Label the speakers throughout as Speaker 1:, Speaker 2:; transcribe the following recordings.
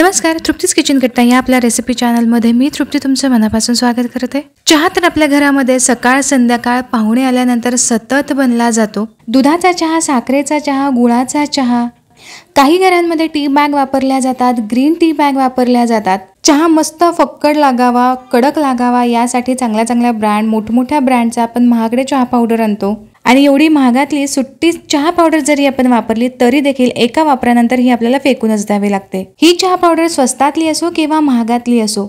Speaker 1: नमस्कार तृप्तीच किचन करता या आपल्या रेसिपी चॅनलमध्ये मी तृप्ती तुमचं मनापासून स्वागत करते चहा तर आपल्या घरामध्ये सकाळ संध्याकाळ पाहुणे आल्यानंतर सतत बनला जातो दुधाचा चहा साखरेचा चहा गुळाचा चहा काही घरांमध्ये टी बॅग वापरल्या जातात ग्रीन टी बॅग वापरल्या जातात चहा मस्त फक्कड लागावा कडक लागावा यासाठी चांगल्या चांगल्या ब्रँड मोठमोठ्या ब्रँडचा आपण महागडे चहा पावडर आणतो आणि एवढी महागातली सुट्टी चहा पावडर जरी आपण वापरली तरी देखील एका वापरानंतर ही आपल्याला फेकूनच द्यावी लागते ही चहा पावडर स्वस्तातली असो किंवा महागातली असो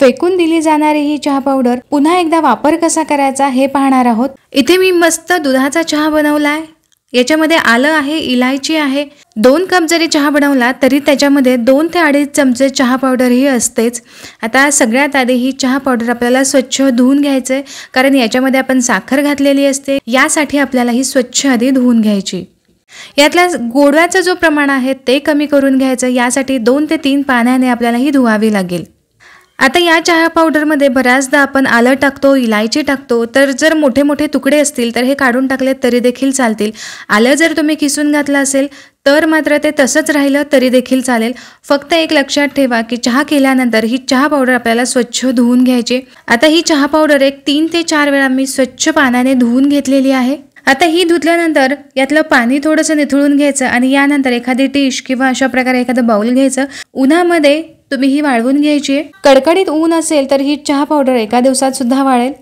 Speaker 1: फेकून दिली जाणारी ही चहा पावडर पुन्हा एकदा वापर कसा करायचा हे पाहणार आहोत इथे मी मस्त दुधाचा चहा बनवलाय याच्यामध्ये आलं आहे इलायची आहे दोन कप जरी चहा बनवला तरी त्याच्यामध्ये दोन ते अडीच चमचे चहा पावडर ही असतेच आता सगळ्यात आधी ही चहा पावडर आपल्याला स्वच्छ धुवून घ्यायचं आहे कारण याच्यामध्ये आपण साखर घातलेली असते यासाठी आपल्याला ही स्वच्छ आधी धुवून घ्यायची यातला गोडव्याचं जो प्रमाण आहे ते कमी करून घ्यायचं यासाठी दोन ते तीन पाण्याने आपल्याला ही धुवावी लागेल आता या चहा पावडरमध्ये बऱ्याचदा आपण आलं टाकतो इलायची टाकतो तर जर मोठे मोठे तुकडे असतील तर हे काढून टाकले तरी देखील चालतील आलं जर तुम्ही किसून घातलं असेल तर मात्र ते तसंच राहिलं तरी देखील चालेल फक्त एक लक्षात ठेवा की चहा केल्यानंतर ही चहा पावडर आपल्याला स्वच्छ धुवून घ्यायची आता ही चहा पावडर एक तीन ते चार वेळा मी स्वच्छ पाण्याने धुवून घेतलेली आहे आता ही धुतल्यानंतर यातलं पाणी थोडंसं निथळून घ्यायचं आणि यानंतर एखादी टिश किंवा अशा प्रकारे एखादं बाऊल घ्यायचं उन्हामध्ये तुम्ही ही वाळवून घ्यायची आहे कडकडीत ऊन असेल तर ही चहा पावडर एका दिवसात सुद्धा वाळेल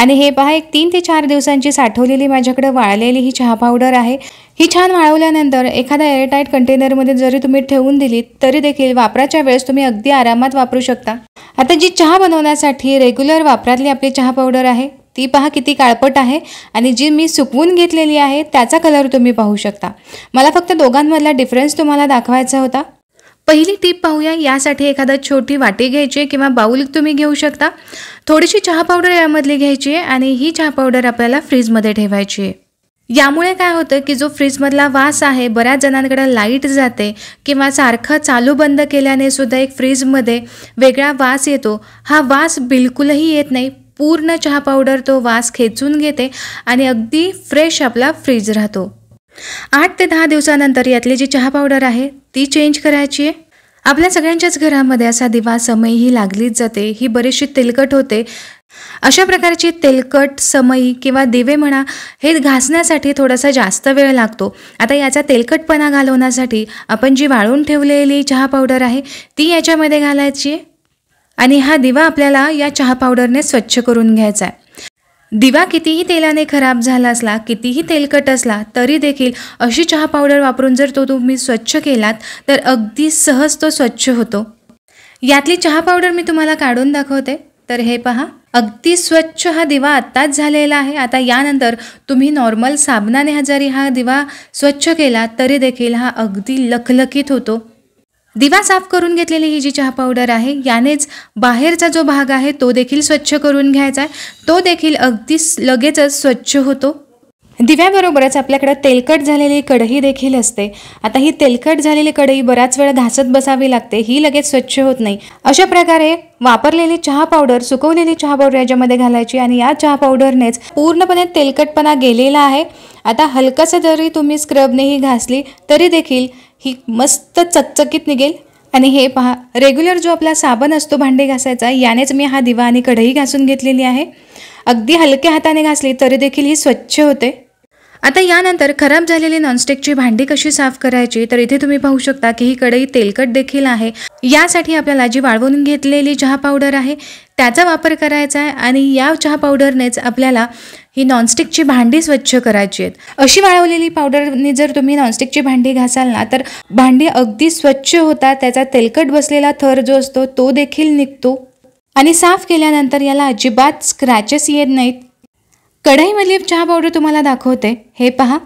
Speaker 1: आणि हे पहा एक तीन ते चार दिवसांची साठवलेली माझ्याकडे वाळलेली ही चहा पावडर आहे ही छान वाळवल्यानंतर एखादा एअरटाईट कंटेनरमध्ये जरी तुम्ही ठेवून दिलीत तरी देखील वापराच्या वेळेस तुम्ही अगदी आरामात वापरू शकता आता जी चहा बनवण्यासाठी रेग्युलर वापरातली आपली चहा पावडर आहे ती पहा किती काळपट आहे आणि जी मी सुकवून घेतलेली आहे त्याचा कलर तुम्ही पाहू शकता मला फक्त दोघांमधला डिफरन्स तुम्हाला दाखवायचा होता पहिली टीप पाहूया यासाठी एखादा छोटी वाटी घ्यायची किंवा बाऊल तुम्ही घेऊ शकता थोडीशी चहा पावडर यामधली घ्यायची आहे आणि ही चहा पावडर आपल्याला फ्रीजमध्ये ठेवायची आहे यामुळे काय होतं की जो फ्रीजमधला वास आहे बऱ्याच जणांकडे लाईट जाते किंवा सारखं चालू बंद केल्याने सुद्धा एक फ्रीजमध्ये वेगळा वास येतो हा वास बिलकुलही येत नाही पूर्ण चहा पावडर तो वास खेचून घेते आणि अगदी फ्रेश आपला फ्रीज राहतो आठ ते दहा दिवसानंतर यातली जी चहा पावडर आहे ती चेंज करायची आहे आपल्या सगळ्यांच्याच घरामध्ये असा दिवा समई ही लागलीच जाते ही बरीचशी तेलकट होते अशा प्रकारची तेलकट समई किंवा दिवे म्हणा हे घासण्यासाठी थोडासा जास्त वेळ लागतो आता याचा तेलकटपणा घालवण्यासाठी आपण जी वाळून ठेवलेली चहा पावडर आहे ती याच्यामध्ये घालायची आहे आणि हा दिवा आपल्याला या चहा पावडरने स्वच्छ करून घ्यायचा आहे दिवा कितीही तेलाने खराब झाला असला कितीही तेलकट असला तरी देखील अशी चहा पावडर वापरून जर तो तुम्ही स्वच्छ केलात तर अगदी सहज तो स्वच्छ होतो यातली चहा पावडर मी तुम्हाला काढून दाखवते तर हे पहा अगदी स्वच्छ हा दिवा आत्ताच झालेला आहे आता यानंतर तुम्ही नॉर्मल साबणाने हजारी जरी हा दिवा स्वच्छ केला तरी देखील हा अगदी लखलखीत होतो दिवा साफ करून घेतलेली ही जी चहा पावडर आहे यानेच बाहेरचा जो भाग आहे तो देखील स्वच्छ करून घ्यायचा आहे तो देखील अगदी लगेचच स्वच्छ होतो दिव्याबरोबरच आपल्याकडे तेलकट झालेली कढई देखील असते आता ही तेलकट झालेली कढई बराच वेळा घासत बसावी लागते ही लगेच स्वच्छ होत नाही अशा प्रकारे वापरलेली चहा पावडर सुकवलेली चहा पावडर याच्यामध्ये घालायची आणि या चहा पावडरनेच पूर्णपणे तेलकटपणा गेलेला आहे आता हलकंसं जरी तुम्ही स्क्रबनेही घासली तरी देखील ही मस्त चकचकीत निघेल आणि हे पहा रेग्युलर जो आपला साबण असतो भांडे घासायचा यानेच मी हा दिवा आणि कढई घासून घेतलेली आहे अगदी हलक्या हाताने घासली तरी देखील ही स्वच्छ होते आता यानंतर खराब झालेली नॉनस्टिकची भांडी कशी साफ करायची तर इथे तुम्ही पाहू शकता की ही कढई तेलकट देखील आहे यासाठी आपल्याला जी वाळवून घेतलेली चहा पावडर आहे त्याचा वापर करायचा आहे आणि या चहा पावडरनेच आपल्याला ही नॉनस्टिकची भांडी स्वच्छ करायची आहेत अशी वाळवलेली पावडरने जर तुम्ही नॉनस्टिकची भांडी घासाल ना तर भांडी अगदी स्वच्छ होतात त्याचा तेलकट बसलेला थर जो असतो तो देखील निघतो आणि साफ केल्यानंतर याला अजिबात स्क्रॅचेस येत नाहीत कढईमधली चहा पावडर तुम्हाला दाखवते हे पहा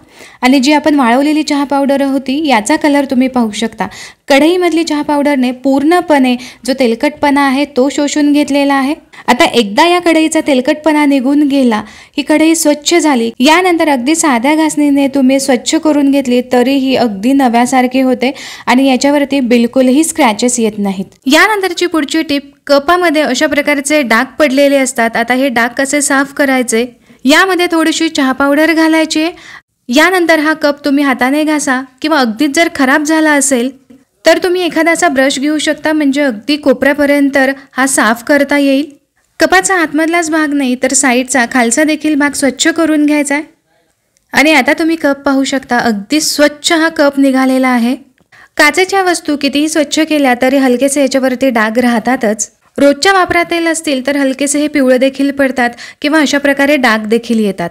Speaker 1: आणि जी आपण वाळवलेली चहा पावडर होती याचा कलर तुम्ही पाहू शकता कढईमधली चहा पावडरने पूर्णपणे जो तेलकटपणा आहे तो शोषून घेतलेला आहे आता एकदा या कढईचा तेलकटपणा निघून गेला ही कढई स्वच्छ झाली यानंतर अगदी साध्या घासणीने तुम्ही स्वच्छ करून घेतली तरीही अगदी नव्यासारखी होते आणि याच्यावरती बिलकुलही स्क्रॅचेस येत नाहीत यानंतरची पुढची टिप कपामध्ये अशा प्रकारचे डाग पडलेले असतात आता हे डाग कसे साफ करायचे यामध्ये थोडीशी चहा पावडर घालायची यानंतर हा कप तुम्ही हाताने घासा किंवा अगदीच जर खराब झाला असेल तर तुम्ही एखादासा ब्रश घेऊ शकता म्हणजे अगदी कोपऱ्यापर्यंत हा साफ करता येईल कपाचा आतमधलाच भाग नाही तर साईडचा खालचा देखील भाग स्वच्छ करून घ्यायचा आहे आणि आता तुम्ही कप पाहू शकता अगदी स्वच्छ हा कप निघालेला आहे काचेच्या वस्तू कितीही स्वच्छ केल्या तरी हलकेसे याच्यावरती डाग राहतातच रोजच्या वापरात येईल असतील तर हलकेसे हे पिवळे देखील पडतात किंवा अशा प्रकारे डाग देखील येतात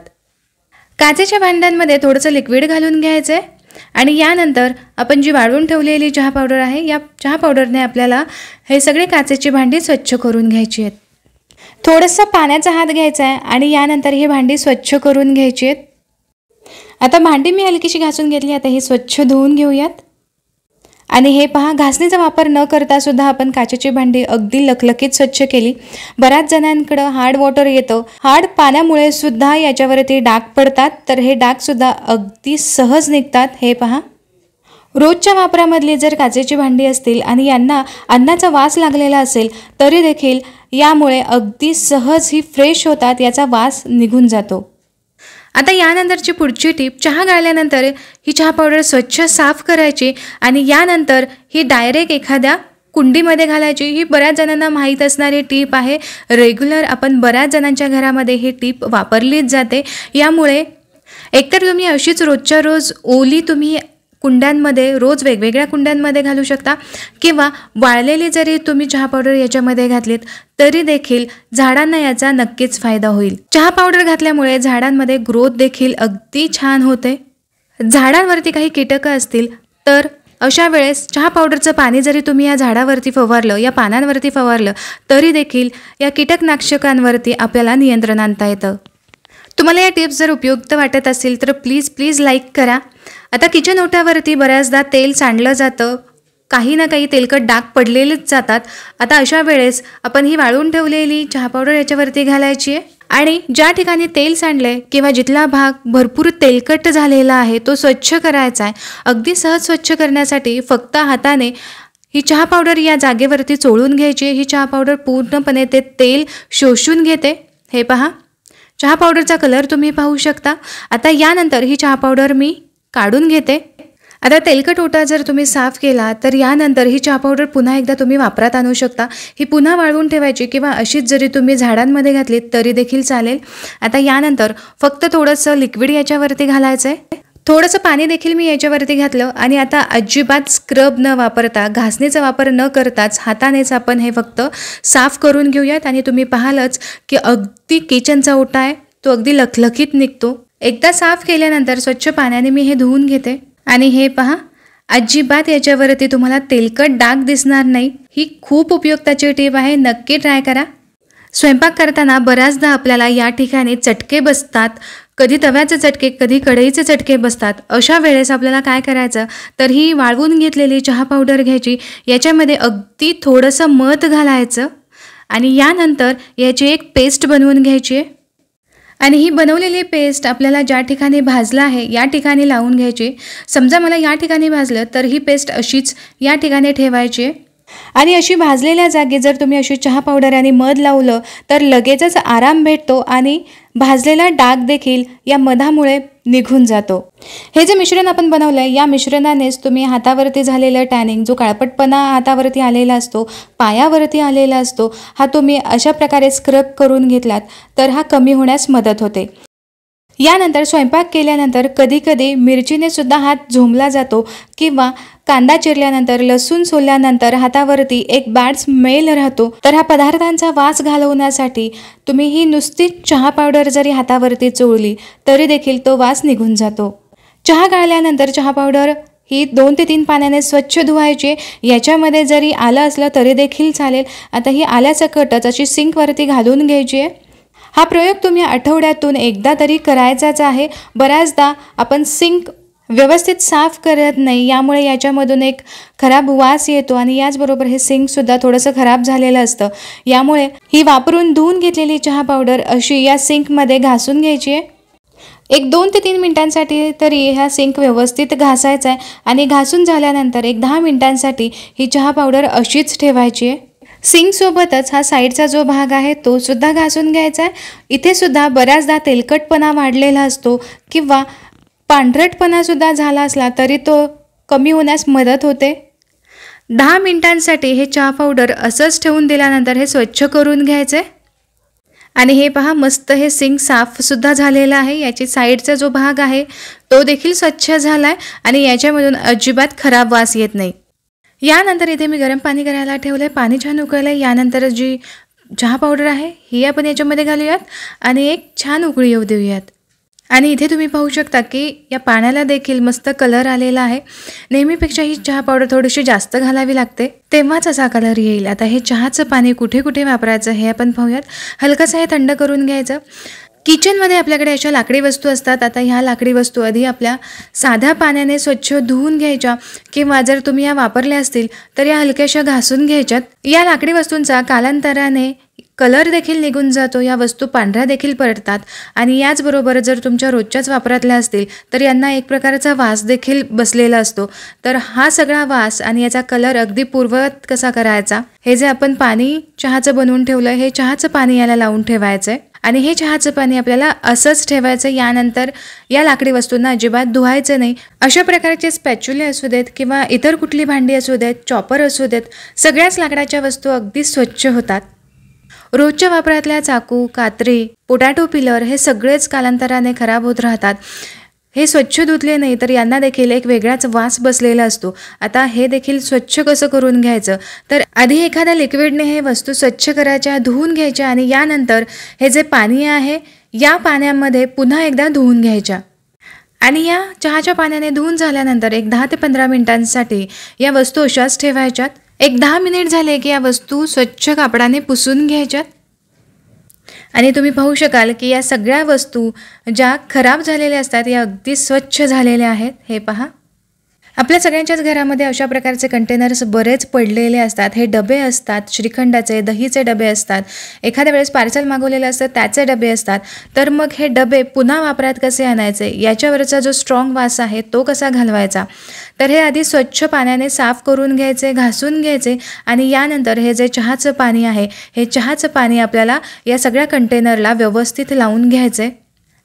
Speaker 1: काचेच्या भांड्यांमध्ये थोडंसं लिक्विड घालून घ्यायचं आहे आणि यानंतर आपण जी वाळवून ठेवलेली चहा पावडर आहे या चहा पावडरने आपल्याला हे सगळे काचेची भांडी स्वच्छ करून घ्यायची आहेत थोडंसं पाण्याचा हात घ्यायचा आहे आणि यानंतर ही भांडी स्वच्छ करून घ्यायची आहेत आता भांडी मी हलकीशी घासून घेतली आता हे स्वच्छ धुवून घेऊयात आणि हे पहा घासणीचा वापर न करता सुद्धा आपण काचेची भांडी अगदी लखलखीत स्वच्छ केली बऱ्याच जणांकडं हार्ड वॉटर येतं हार्ड पाण्यामुळे सुद्धा याच्यावरती डाग पडतात तर हे डाग सुद्धा अगदी सहज निघतात हे पहा रोजच्या वापरामधली जर काचेची भांडी असतील आणि यांना अन्नाचा वास लागलेला असेल तरी देखील यामुळे अगदी सहज ही फ्रेश होतात याचा वास निघून जातो आता यानंतरची पुढची टीप चहा गाळल्यानंतर ही चहा पावडर स्वच्छ साफ करायची आणि यानंतर ही डायरेक्ट एखाद्या कुंडीमध्ये घालायची ही बऱ्याच जणांना माहीत असणारी टीप आहे रेग्युलर आपण बऱ्याच जणांच्या घरामध्ये ही टीप वापरलीच जाते यामुळे एकतर तुम्ही अशीच रोजच्या रोज ओली तुम्ही कुंड्यांमध्ये रोज वेगवेगळ्या कुंड्यांमध्ये घालू शकता किंवा वाळलेली जरी तुम्ही चहा पावडर याच्यामध्ये घातलीत तरी देखील झाडांना याचा नक्कीच फायदा होईल चहा पावडर घातल्यामुळे झाडांमध्ये ग्रोथ देखील अगदी छान होते झाडांवरती काही कीटकं असतील तर अशा वेळेस चहा पावडरचं पाणी जरी तुम्ही या झाडावरती फवारलं या पानांवरती फवारलं तरी देखील या कीटकनाशकांवरती आपल्याला नियंत्रण आणता येतं तुम्हाला या टिप्स जर उपयुक्त वाटत असतील तर प्लीज प्लीज लाईक करा आता किचन ओट्यावरती बऱ्याचदा तेल सांडलं जातं काही ना काही तेलकट डाग पडलेलेच जातात आता अशा वेळेस आपण ही वाळून ठेवलेली चहा पावडर याच्यावरती घालायची आहे आणि ज्या ठिकाणी तेल सांडले किंवा जिथला भाग भरपूर तेलकट झालेला आहे तो स्वच्छ करायचा आहे अगदी सहज स्वच्छ करण्यासाठी फक्त हाताने ही चहा पावडर या जागेवरती चोळून घ्यायची ही चहा पावडर पूर्णपणे ते तेल शोषून घेते हे पहा चहा पावडरचा कलर तुम्ही पाहू शकता आता यानंतर ही चहा पावडर मी काढून घेते आता तेलकट ओटा जर तुम्ही साफ केला तर यानंतर ही चहा पावडर पुन्हा एकदा तुम्ही वापरात आणू शकता ही पुन्हा वाळवून ठेवायची किंवा अशीच जरी तुम्ही झाडांमध्ये घातली तरी देखील चालेल आता यानंतर फक्त थोडंसं लिक्विड याच्यावरती घालायचं आहे थोडंसं पाणी देखील मी याच्यावरती घातलं आणि आता अजिबात स्क्रब न वापरता घासणीचा वापर न करताच हातानेच आपण हे फक्त साफ करून घेऊयात आणि तुम्ही पाहालच की अगदी किचनचा ओटा आहे तो अगदी लखलखीत निघतो एकदा साफ केल्यानंतर स्वच्छ पाण्याने मी हे धुवून घेते आणि हे पहा अजिबात याच्यावरती तुम्हाला तेलकट डाग दिसणार नाही ही खूप उपयुक्ताची टीप आहे नक्की ट्राय करा स्वयंपाक करताना बऱ्याचदा आपल्याला या ठिकाणी चटके बसतात कधी तव्याचे चटके कधी कढईचे चटके बसतात अशा वेळेस आपल्याला काय करायचं तर ही वाळवून घेतलेली चहा पावडर घ्यायची याच्यामध्ये अगदी थोडंसं मध घालायचं आणि यानंतर याची एक पेस्ट बनवून घ्यायची आहे आणि ही बनवलेली पेस्ट आपल्याला ज्या ठिकाणी भाजलं आहे या ठिकाणी लावून घ्यायची समजा मला या ठिकाणी भाजलं तर ही पेस्ट अशीच या ठिकाणी ठेवायची आणि अशी भाजलेल्या जागी जर तुम्ही अशी चहा पावडर आणि मध लावलं तर लगेचच आराम भेटतो आणि भाजलेला डाग देखील या मधामुळे निघून जातो हे जे मिश्रण आपण बनवलं आहे या मिश्रणानेच तुम्ही हातावरती झालेलं टॅनिंग जो काळपटपणा हातावरती आलेला असतो पायावरती आलेला असतो हा तुम्ही अशा प्रकारे स्क्रब करून घेतलात तर हा कमी होण्यास मदत होते यानंतर स्वयंपाक केल्यानंतर कधीकधी मिरचीने सुद्धा हात झोंबला जातो किंवा कांदा चिरल्यानंतर लसूण सोलल्यानंतर हातावरती एक बॅड स्मेल राहतो तर हा पदार्थांचा वास घालवण्यासाठी तुम्ही ही नुसती चहा पावडर जरी हातावरती चोळली तरी देखील तो वास निघून जातो चहा गाळल्यानंतर चहा पावडर ही दोन ते तीन पाण्याने स्वच्छ धुवायची याच्यामध्ये जरी आलं असलं तरी देखील चालेल आता ही आल्यासकटच अशी सिंकवरती घालून घ्यायची आहे हा प्रयोग तुम्ही आठवड्यातून एकदा तरी करायचाच आहे बऱ्याचदा आपण सिंक व्यवस्थित साफ करत नाही यामुळे याच्यामधून एक खराब वास येतो आणि याचबरोबर हे सिंकसुद्धा थोडंसं खराब झालेलं असतं यामुळे ही वापरून धुवून घेतलेली चहा पावडर अशी या सिंकमध्ये घासून घ्यायची आहे एक दोन ते तीन मिनटांसाठी तरी हा सिंक व्यवस्थित घासायचा आहे आणि घासून झाल्यानंतर एक दहा मिनटांसाठी ही चहा पावडर अशीच ठेवायची आहे सिंगसोबतच हा साईडचा जो भाग आहे तो सुद्धा घासून घ्यायचा आहे इथे सुद्धा बऱ्याचदा तेलकटपणा वाढलेला असतो किंवा पांढरटपणासुद्धा झाला असला तरी तो कमी होण्यास मदत होते दहा मिनिटांसाठी हे चहा पावडर असंच ठेवून दिल्यानंतर हे स्वच्छ करून घ्यायचे आणि हे पहा मस्त हे सिंग साफसुद्धा झालेलं आहे याची साईडचा जो भाग आहे तो देखील स्वच्छ झाला आहे आणि याच्यामधून अजिबात खराब वास येत नाही यानंतर इथे मी गरम पाणी करायला ठेवलं आहे पाणी छान उकळलं आहे यानंतर जी चहा पावडर आहे ही आपण याच्यामध्ये घालूयात आणि एक छान उकळी येऊ देऊयात आणि इथे तुम्ही पाहू शकता की या पाण्याला देखील मस्त कलर आलेला आहे नेहमीपेक्षा ही चहा पावडर थोडीशी जास्त घालावी लागते तेव्हाच असा कलर येईल आता हे चहाचं पाणी कुठे कुठे वापरायचं हे आपण पाहूयात हलकंसं हे थंड करून घ्यायचं किचनमध्ये आपल्याकडे अशा लाकडी वस्तू असतात आता ह्या लाकडी वस्तू आधी आपल्या साध्या पाण्याने स्वच्छ धुवून घ्यायच्या किंवा जर तुम्ही या वापरल्या असतील तर या हलक्याशा घासून घ्यायच्यात या लाकडी वस्तूंचा कालांतराने कलर देखील निघून जातो या वस्तू पांढऱ्या देखील पडतात आणि याचबरोबर जर तुमच्या रोजच्याच वापरातल्या असतील तर यांना एक प्रकारचा वास देखील बसलेला असतो तर हा सगळा वास आणि याचा कलर अगदी पूर्वत कसा करायचा हे जे आपण पाणी चहाचं बनवून ठेवलं हे चहाचं पाणी याला लावून ठेवायचं आहे आणि हे चहाचं पाणी आपल्याला असंच ठेवायचं यानंतर या लाकडी वस्तूंना अजिबात धुवायचं नाही अशा प्रकारचे स्पॅच्युले असू देत किंवा इतर कुठली भांडी असू देत चॉपर असू देत सगळ्याच लाकडाच्या वस्तू अगदी स्वच्छ होतात रोजच्या वापरातल्या चाकू कात्री पोटॅटो पिलर हे सगळेच कालांतराने खराब होत राहतात हे स्वच्छ धुतले नाही तर यांना देखील एक वेगळाच वास बसलेला असतो आता हे देखील स्वच्छ कसं करून घ्यायचं तर आधी एखाद्या लिक्विडने हे वस्तू स्वच्छ करायच्या धुवून घ्यायच्या आणि यानंतर हे जे पाणी आहे या पाण्यामध्ये पुन्हा एकदा धुवून घ्यायच्या आणि या चहाच्या पाण्याने धुवून झाल्यानंतर एक दहा ते पंधरा मिनिटांसाठी या वस्तू अशाच ठेवायच्यात एक दहा मिनिट झाले की या वस्तू स्वच्छ कापडाने पुसून घ्यायच्यात आणि तुम्ही पाहू शकाल की या सगळ्या वस्तू ज्या खराब झालेल्या असतात या अगदी स्वच्छ झालेल्या आहेत हे पहा आपल्या सगळ्यांच्याच घरामध्ये अशा प्रकारचे कंटेनर्स बरेच पडलेले असतात हे डबे असतात श्रीखंडाचे दहीचे डबे असतात एखाद्या वेळेस पार्सल मागवलेले असतं त्याचे डबे असतात तर मग हे डबे पुन्हा वापरात कसे आणायचे याच्यावरचा जो स्ट्रॉंग वास आहे तो कसा घालवायचा तर हे आधी स्वच्छ पाण्याने साफ करून घ्यायचे घासून घ्यायचे आणि यानंतर हे जे चहाचं पाणी आहे हे चहाचं पाणी आपल्याला या सगळ्या कंटेनरला व्यवस्थित लावून घ्यायचे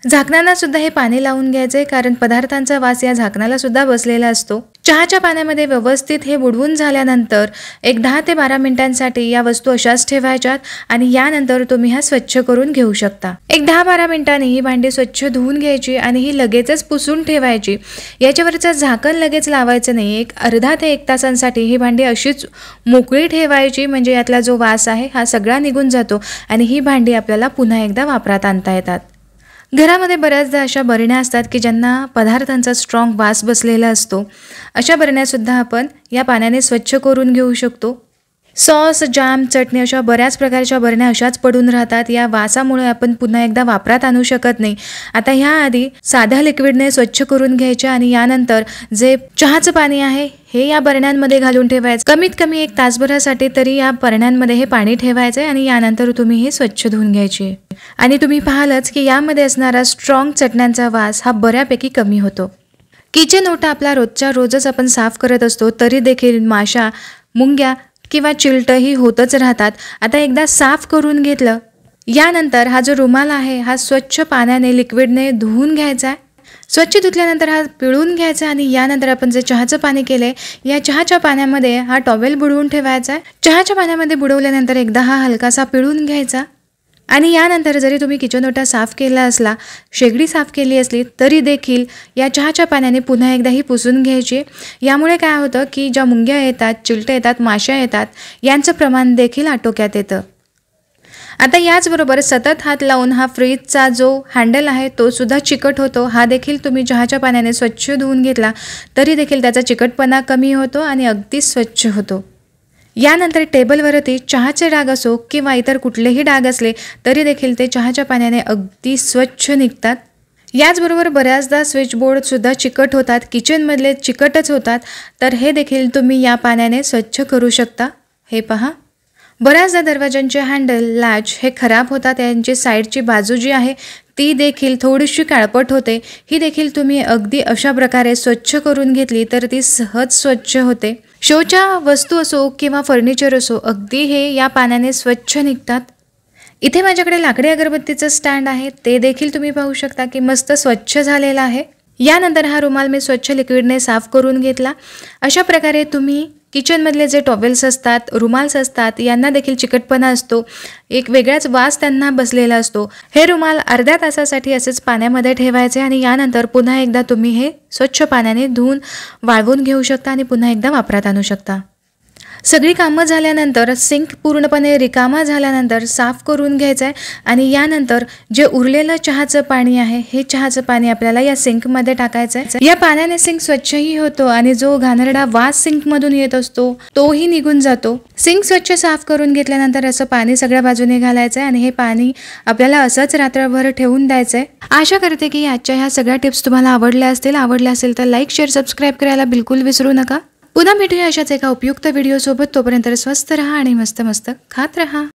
Speaker 1: झाकणांना सुद्धा हे पाणी लावून घ्यायचे कारण पदार्थांचा वास या झाकणाला सुद्धा बसलेला असतो चहाच्या पाण्यामध्ये व्यवस्थित हे बुडवून झाल्यानंतर एक दहा ते बारा मिनिटांसाठी या वस्तू अशाच ठेवायच्यात आणि यानंतर तुम्ही हा स्वच्छ करून घेऊ शकता एक दहा बारा मिनिटांनी ही भांडी स्वच्छ धुवून घ्यायची आणि ही लगेचच पुसून ठेवायची याच्यावरचं झाकण लगेच लावायचं नाही एक अर्धा ते एक तासांसाठी ही भांडी अशीच मोकळी ठेवायची म्हणजे यातला जो वास आहे हा सगळा निघून जातो आणि ही भांडी आपल्याला पुन्हा एकदा वापरात आणता येतात घरामध्ये बऱ्याचदा अशा बरण्या असतात की ज्यांना पदार्थांचा स्ट्रॉंग वास बसलेला असतो अशा बरण्यासुद्धा आपण या पाण्याने स्वच्छ करून घेऊ शकतो सॉस जाम चटणी अशा बऱ्याच प्रकारच्या बरण्या अशाच पडून राहतात या वासामुळे आपण पुन्हा एकदा वापरात आणू शकत नाही आता ह्या आधी साध्या लिक्विडने स्वच्छ करून घ्यायच्या आणि यानंतर जे चहाचं पाणी आहे हे या बरण्यांमध्ये घालून ठेवायचं कमीत कमी एक तासभरासाठी तरी या बरण्यांमध्ये हे पाणी ठेवायचंय आणि यानंतर तुम्ही हे स्वच्छ धुवून घ्यायचे आणि तुम्ही पाहालच की यामध्ये असणारा स्ट्रॉंग चटण्यांचा वास हा बऱ्यापैकी कमी होतो किचन ओटा आपला रोजच्या रोजच आपण साफ करत असतो तरी देखील माशा मुंग्या किंवा चिलटंही होतच राहतात आता एकदा साफ करून घेतलं यानंतर हा जो रुमाल आहे हा स्वच्छ पाण्याने लिक्विडने धुवून घ्यायचा आहे स्वच्छ धुतल्यानंतर हा पिळून घ्यायचा आणि यानंतर आपण जे चहाचं पाणी केले या चहाच्या पाण्यामध्ये हा टॉवेल बुडवून ठेवायचा आहे चहाच्या पाण्यामध्ये बुडवल्यानंतर एकदा हा हलकासा पिळून घ्यायचा आणि यानंतर जरी तुम्ही किचन ओटा साफ केला असला शेगडी साफ केली असली तरी देखील या चहाच्या पाण्याने पुन्हा एकदा ही पुसून घ्यायची यामुळे काय होतं की ज्या मुंग्या येतात चिलटे येतात माश्या येतात यांचं प्रमाण देखील आटोक्यात येतं आता याचबरोबर सतत हात लावून हा फ्रीजचा जो हँडल आहे तो सुद्धा चिकट होतो हा देखील तुम्ही चहाच्या पाण्याने स्वच्छ धुवून घेतला तरी देखील त्याचा चिकटपणा कमी होतो आणि अगदी स्वच्छ होतो यानंतर टेबलवरती चहाचे डाग असो किंवा इतर कुठलेही डाग असले तरी देखील ते चहाच्या पाण्याने अगदी स्वच्छ निघतात याचबरोबर बऱ्याचदा स्विचबोर्डसुद्धा चिकट होतात किचनमधले चिकटच होतात तर हे देखील तुम्ही या पाण्याने स्वच्छ करू शकता हे पहा बऱ्याचदा दरवाज्यांचे हँडल लॅच हे खराब होतात यांची साईडची बाजू जी आहे ती देखील थोडीशी काळपट होते ही देखील तुम्ही अगदी अशा प्रकारे स्वच्छ करून घेतली तर ती सहज स्वच्छ होते शोच्या वस्तू असो किंवा फर्निचर असो अगदी हे या पाण्याने स्वच्छ निघतात इथे माझ्याकडे लाकडी अगरबत्तीचं स्टँड आहे ते देखील तुम्ही पाहू शकता की मस्त स्वच्छ झालेलं आहे यानंतर हा रुमाल मी स्वच्छ लिक्विडने साफ करून घेतला अशा प्रकारे तुम्ही किचनमधले जे टॉवेल्स असतात रुमाल्स असतात यांना देखील चिकटपणा असतो एक वेगळाच वास त्यांना बसलेला असतो हे रुमाल अर्ध्या तासासाठी असेच पाण्यामध्ये ठेवायचे आणि यानंतर पुन्हा एकदा तुम्ही हे स्वच्छ पाण्याने धुवून वाळवून घेऊ शकता आणि पुन्हा एकदा वापरात आणू शकता सगळी कामं झाल्यानंतर सिंक पूर्णपणे रिकामा झाल्यानंतर साफ करून घ्यायचं आहे आणि यानंतर जे उरलेलं चहाचं पाणी आहे हे चहाचं पाणी आपल्याला या सिंकमध्ये टाकायचं आहे या पाण्याने सिंक स्वच्छही होतो आणि जो घानरडा वास सिंकमधून येत असतो तोही निघून जातो सिंक स्वच्छ साफ करून घेतल्यानंतर असं पाणी सगळ्या बाजूने घालायचं आहे आणि हे पाणी आपल्याला असंच रात्रभर ठेवून द्यायचं आहे आशा करते की आजच्या ह्या सगळ्या टिप्स तुम्हाला आवडल्या असतील आवडल्या असेल तर लाईक शेअर सबस्क्राईब करायला बिलकुल विसरू नका पुन्हा भेटूया अशाच एका उपयुक्त व्हिडिओसोबत तोपर्यंत स्वस्त रहा आणि मस्त मस्त खात रहा